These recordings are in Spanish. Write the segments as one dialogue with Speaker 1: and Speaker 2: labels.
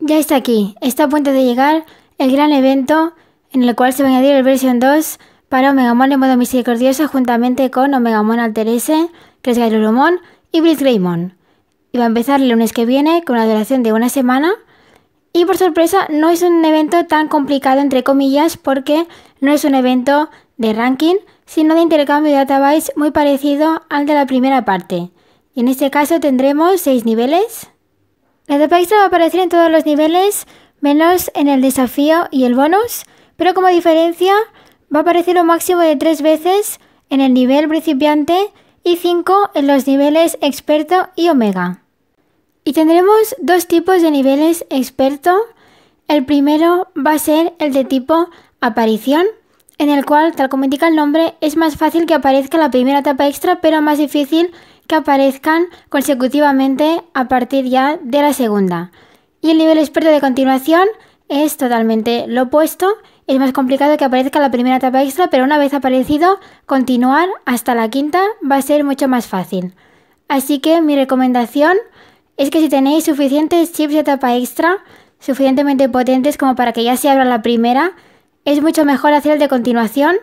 Speaker 1: Ya está aquí, está a punto de llegar el gran evento en el cual se va a añadir el versión 2 para Omegamon en modo misericordioso juntamente con Omegamon Alter S, Cresca y Bill Y va a empezar el lunes que viene con una duración de una semana. Y por sorpresa, no es un evento tan complicado, entre comillas, porque no es un evento de ranking, sino de intercambio de database muy parecido al de la primera parte. Y en este caso tendremos 6 niveles la extra va a aparecer en todos los niveles, menos en el desafío y el bonus, pero como diferencia va a aparecer un máximo de tres veces en el nivel principiante y 5 en los niveles experto y omega. Y tendremos dos tipos de niveles experto. El primero va a ser el de tipo aparición, en el cual, tal como indica el nombre, es más fácil que aparezca la primera etapa extra, pero más difícil que aparezcan consecutivamente a partir ya de la segunda. Y el nivel experto de continuación es totalmente lo opuesto. Es más complicado que aparezca la primera etapa extra, pero una vez aparecido, continuar hasta la quinta va a ser mucho más fácil. Así que mi recomendación es que si tenéis suficientes chips de etapa extra, suficientemente potentes como para que ya se abra la primera, es mucho mejor hacer el de continuación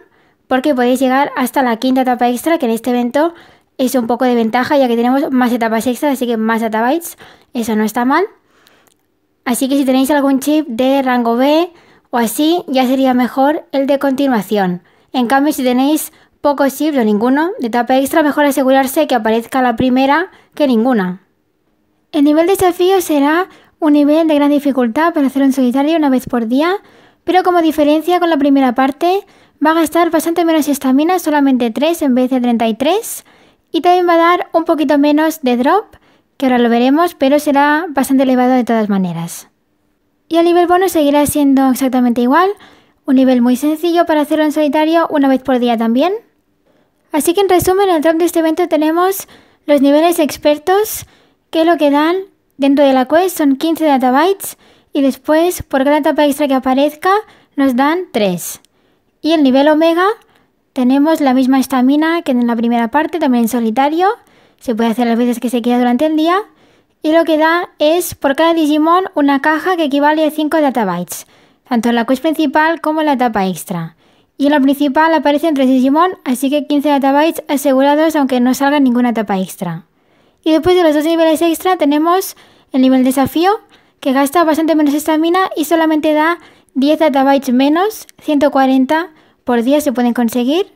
Speaker 1: porque podéis llegar hasta la quinta etapa extra que en este evento es un poco de ventaja ya que tenemos más etapas extras, así que más databytes, eso no está mal. Así que si tenéis algún chip de rango B o así, ya sería mejor el de continuación. En cambio, si tenéis pocos chips o ninguno de etapa extra, mejor asegurarse que aparezca la primera que ninguna. El nivel de desafío será un nivel de gran dificultad para hacer un solitario una vez por día, pero como diferencia con la primera parte, va a gastar bastante menos estamina, solamente 3 en vez de 33, y también va a dar un poquito menos de drop, que ahora lo veremos, pero será bastante elevado de todas maneras. Y el nivel bonus seguirá siendo exactamente igual, un nivel muy sencillo para hacerlo en solitario una vez por día también. Así que en resumen, en el drop de este evento tenemos los niveles expertos, que lo que dan dentro de la quest son 15 databytes y después por cada etapa extra que aparezca nos dan 3. Y el nivel omega tenemos la misma estamina que en la primera parte, también en solitario. Se puede hacer las veces que se quiera durante el día. Y lo que da es por cada Digimon una caja que equivale a 5 databytes, tanto en la quest principal como en la etapa extra. Y en la principal aparecen 3 Digimon, así que 15 databytes asegurados aunque no salga ninguna etapa extra. Y después de los dos niveles extra tenemos el nivel desafío, que gasta bastante menos estamina y solamente da 10 databytes menos, 140 por día se pueden conseguir.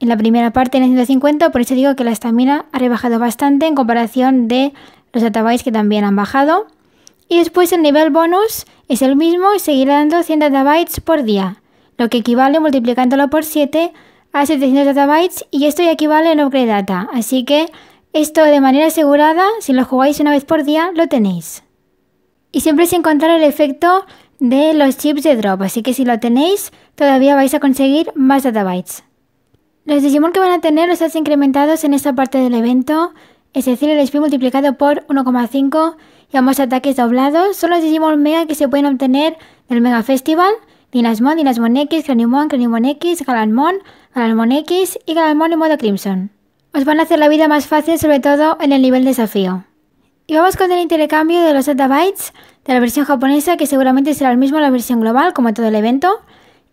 Speaker 1: En la primera parte, en el 150, por eso digo que la estamina ha rebajado bastante en comparación de los databytes que también han bajado. Y después el nivel bonus es el mismo y seguirá dando 100 atabytes por día, lo que equivale multiplicándolo por 7 a 700 atabytes y esto ya equivale en upgrade data. Así que esto de manera asegurada, si lo jugáis una vez por día, lo tenéis. Y siempre sin encontrar el efecto de los chips de drop, así que si lo tenéis todavía vais a conseguir más databytes. Los Digimon que van a tener los has incrementados en esta parte del evento, es decir, el speed multiplicado por 1,5 y ambos ataques doblados, son los Digimon Mega que se pueden obtener del Mega Festival, Dinasmon, Dinasmon X, Cranimon, Cranimon X, Galanmon, Galanmon X y Galanmon en modo Crimson. Os van a hacer la vida más fácil sobre todo en el nivel desafío. Y vamos con el intercambio de los databytes de la versión japonesa, que seguramente será el mismo en la versión global, como todo el evento.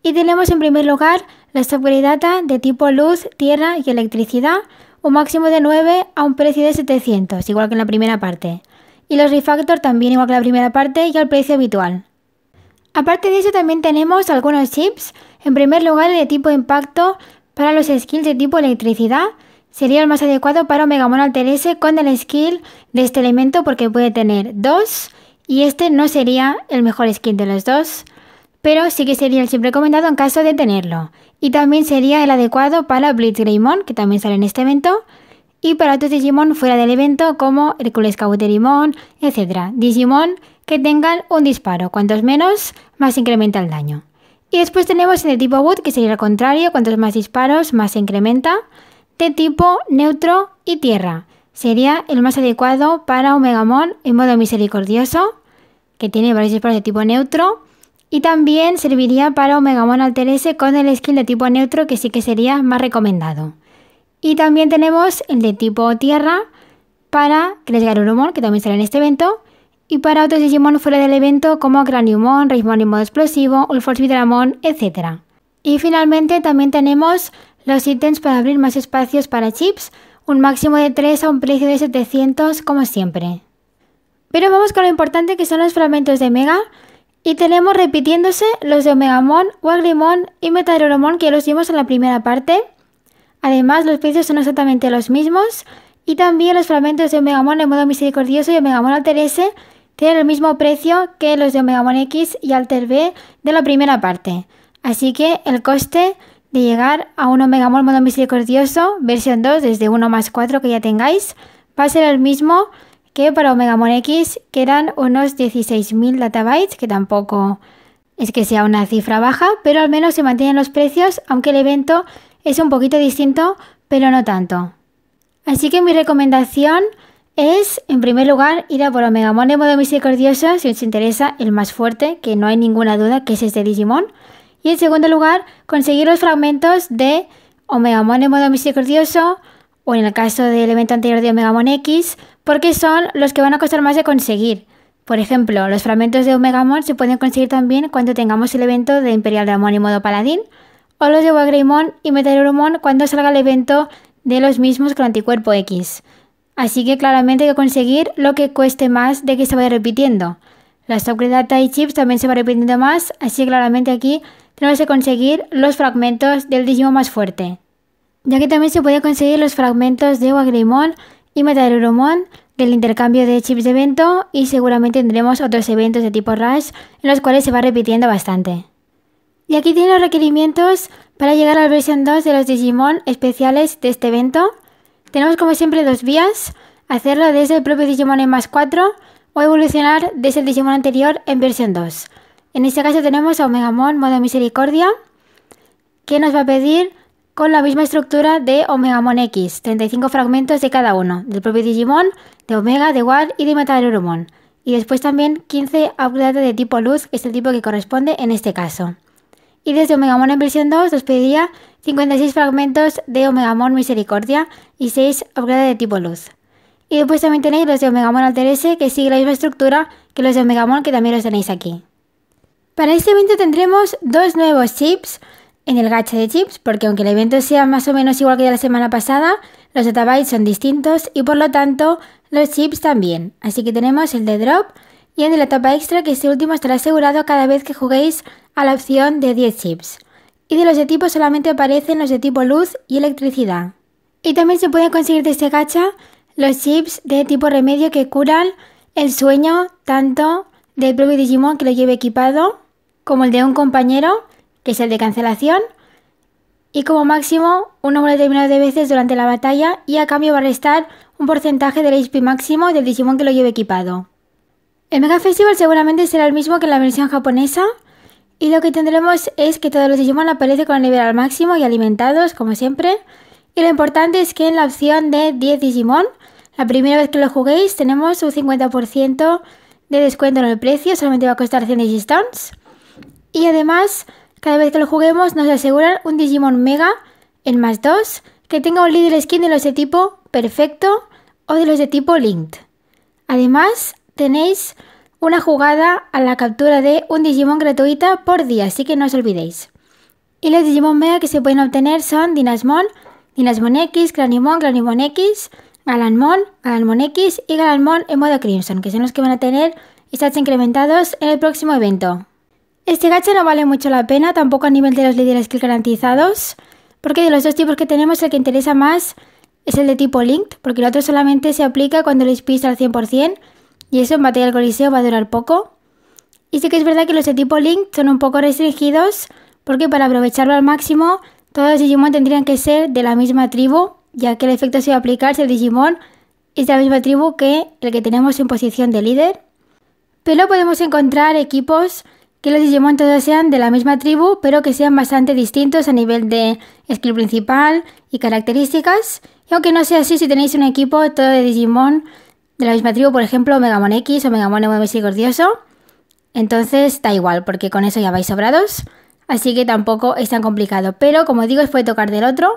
Speaker 1: Y tenemos en primer lugar la software data de tipo luz, tierra y electricidad, un máximo de 9 a un precio de 700, igual que en la primera parte. Y los refactor también igual que la primera parte y al precio habitual. Aparte de eso también tenemos algunos chips, en primer lugar el de tipo impacto para los skills de tipo electricidad, sería el más adecuado para Omega S con el skill de este elemento porque puede tener dos y este no sería el mejor skill de los dos, pero sí que sería el siempre recomendado en caso de tenerlo. Y también sería el adecuado para Blitz Greymon, que también sale en este evento, y para otros Digimon fuera del evento como Hercules Cauterimon, etc. Digimon que tengan un disparo, cuantos menos, más incrementa el daño. Y después tenemos el de tipo Wood, que sería el contrario, cuantos más disparos, más se incrementa de tipo neutro y tierra. Sería el más adecuado para un Megamon en modo misericordioso, que tiene varios disparos de tipo neutro. Y también serviría para un Megamon Alter con el skin de tipo neutro, que sí que sería más recomendado. Y también tenemos el de tipo tierra para rumor que también será en este evento. Y para otros Digimon fuera del evento, como Craniumon, Raymon en modo explosivo, Ulforce Vidramon, etc. Y finalmente también tenemos los ítems para abrir más espacios para chips, un máximo de 3 a un precio de 700 como siempre. Pero vamos con lo importante que son los fragmentos de Mega y tenemos repitiéndose los de Omegamon, Waglimon y metaloromon que los vimos en la primera parte. Además los precios son exactamente los mismos y también los fragmentos de Omegamon en modo misericordioso y Omegamon Alter S tienen el mismo precio que los de Omegamon X y Alter B de la primera parte. Así que el coste llegar a un omega modo misericordioso versión 2 desde 1 más 4 que ya tengáis va a ser el mismo que para omegamon x que eran unos 16.000 databytes que tampoco es que sea una cifra baja pero al menos se mantienen los precios aunque el evento es un poquito distinto pero no tanto así que mi recomendación es, en primer lugar, ir a por omegamon modo misericordioso si os interesa el más fuerte, que no hay ninguna duda que es este Digimon. Y en segundo lugar, conseguir los fragmentos de Omegamon en modo misericordioso o en el caso del evento anterior de Omegamon X, porque son los que van a costar más de conseguir. Por ejemplo, los fragmentos de omega Omegamon se pueden conseguir también cuando tengamos el evento de Imperial Dramón en modo paladín, o los de Wagreymon y Meteoromon cuando salga el evento de los mismos con anticuerpo X. Así que claramente hay que conseguir lo que cueste más de que se vaya repitiendo. Las upgrade data y chips también se va repitiendo más, así que claramente aquí tenemos que conseguir los fragmentos del Digimon más fuerte. Ya que también se puede conseguir los fragmentos de Wagrimon y Metaluromon del intercambio de chips de evento y seguramente tendremos otros eventos de tipo Rush en los cuales se va repitiendo bastante. Y aquí tienen los requerimientos para llegar a la versión 2 de los Digimon especiales de este evento. Tenemos como siempre dos vías, hacerlo desde el propio Digimon en más 4 o evolucionar desde el Digimon anterior en versión 2. En este caso tenemos a Omegamon modo misericordia, que nos va a pedir con la misma estructura de Omegamon X, 35 fragmentos de cada uno, del propio Digimon, de Omega, de War y de Metalurumon. Y después también 15 upgrades de tipo luz, que es el tipo que corresponde en este caso. Y desde Omegamon en versión 2 nos pediría 56 fragmentos de Omegamon Misericordia y 6 upgrades de tipo luz. Y después también tenéis los de Omegamon Alter S, que sigue la misma estructura que los de Omegamon, que también los tenéis aquí. Para este evento tendremos dos nuevos chips en el gacha de chips, porque aunque el evento sea más o menos igual que de la semana pasada, los databytes son distintos y por lo tanto los chips también. Así que tenemos el de drop y el de la tapa extra, que este último estará asegurado cada vez que juguéis a la opción de 10 chips. Y de los de tipo solamente aparecen los de tipo luz y electricidad. Y también se pueden conseguir de este gacha los chips de tipo remedio que curan el sueño tanto del propio Digimon que lo lleve equipado como el de un compañero, que es el de cancelación, y como máximo un número determinado de veces durante la batalla y a cambio va a restar un porcentaje del HP máximo del Digimon que lo lleve equipado. El Mega Festival seguramente será el mismo que la versión japonesa y lo que tendremos es que todos los Digimon aparecen con el nivel al máximo y alimentados como siempre y lo importante es que en la opción de 10 Digimon, la primera vez que lo juguéis tenemos un 50% de descuento en el precio, solamente va a costar 100 Digistones. Y además, cada vez que lo juguemos nos aseguran un Digimon Mega, en más 2, que tenga un líder Skin de los de tipo Perfecto o de los de tipo Linked. Además, tenéis una jugada a la captura de un Digimon gratuita por día, así que no os olvidéis. Y los Digimon Mega que se pueden obtener son Dinasmon, Dinasmon X, Granimon, Granimon X, Galanmon, Galanmon X y Galanmon en modo Crimson, que son los que van a tener stats incrementados en el próximo evento. Este gacha no vale mucho la pena, tampoco a nivel de los líderes que garantizados, porque de los dos tipos que tenemos el que interesa más es el de tipo linked, porque el otro solamente se aplica cuando lo pista al 100%, y eso en batalla del coliseo va a durar poco. Y sí que es verdad que los de tipo linked son un poco restringidos, porque para aprovecharlo al máximo, todos los Digimon tendrían que ser de la misma tribu, ya que el efecto se va a aplicar si el Digimon es de la misma tribu que el que tenemos en posición de líder. Pero podemos encontrar equipos que los Digimon todos sean de la misma tribu, pero que sean bastante distintos a nivel de skill principal y características. Y aunque no sea así, si tenéis un equipo todo de Digimon de la misma tribu, por ejemplo, Megamon X o Megamon y entonces da igual, porque con eso ya vais sobrados. Así que tampoco es tan complicado. Pero como digo, os puede tocar del otro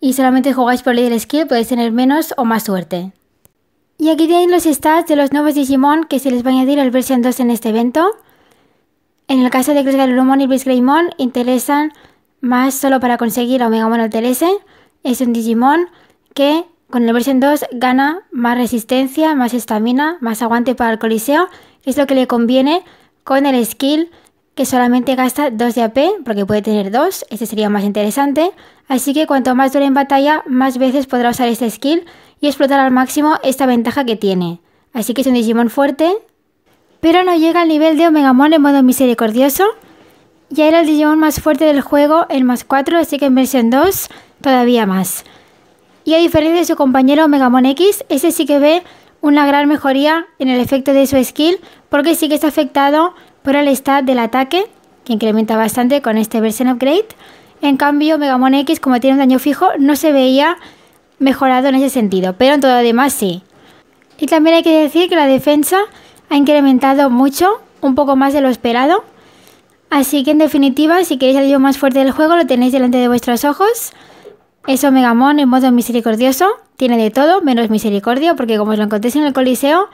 Speaker 1: y solamente jugáis por líder skill, podéis tener menos o más suerte. Y aquí tenéis los stats de los nuevos Digimon que se les va a añadir al versión 2 en este evento. En el caso de Grumon y Bisgreymon interesan más solo para conseguir a Omega TLS. Es un Digimon que con el Version 2 gana más resistencia, más estamina, más aguante para el coliseo. Es lo que le conviene con el skill que solamente gasta 2 de AP, porque puede tener 2, este sería más interesante. Así que cuanto más dure en batalla, más veces podrá usar este skill y explotar al máximo esta ventaja que tiene. Así que es un Digimon fuerte, pero no llega al nivel de Omegamon en modo misericordioso. Ya era el Digimon más fuerte del juego, en más 4, así que en versión 2 todavía más. Y a diferencia de su compañero Omegamon X, ese sí que ve una gran mejoría en el efecto de su skill, porque sí que está afectado por el stat del ataque, que incrementa bastante con este versión upgrade. En cambio, Megamon X, como tiene un daño fijo, no se veía mejorado en ese sentido, pero en todo lo demás sí. Y también hay que decir que la defensa ha incrementado mucho, un poco más de lo esperado. Así que en definitiva, si queréis algo más fuerte del juego, lo tenéis delante de vuestros ojos. Es Omegamon en modo misericordioso, tiene de todo, menos misericordia, porque como os lo encontréis en el Coliseo,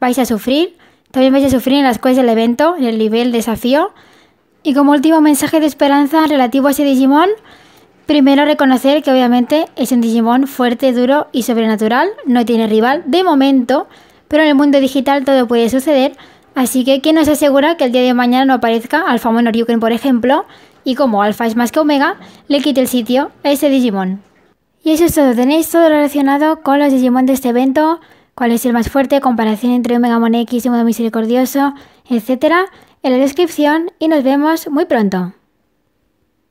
Speaker 1: vais a sufrir. También vais a sufrir en las cosas del evento, en el nivel desafío. Y como último mensaje de esperanza relativo a ese Digimon, primero reconocer que obviamente es un Digimon fuerte, duro y sobrenatural, no tiene rival de momento, pero en el mundo digital todo puede suceder, así que ¿quién nos asegura que el día de mañana no aparezca Alpha Monoryuken, por ejemplo, y como Alfa es más que Omega, le quite el sitio a ese Digimon? Y eso es todo, tenéis todo relacionado con los Digimon de este evento, cuál es el más fuerte, comparación entre Omega Mon X y Modo Misericordioso, etc. en la descripción y nos vemos muy pronto.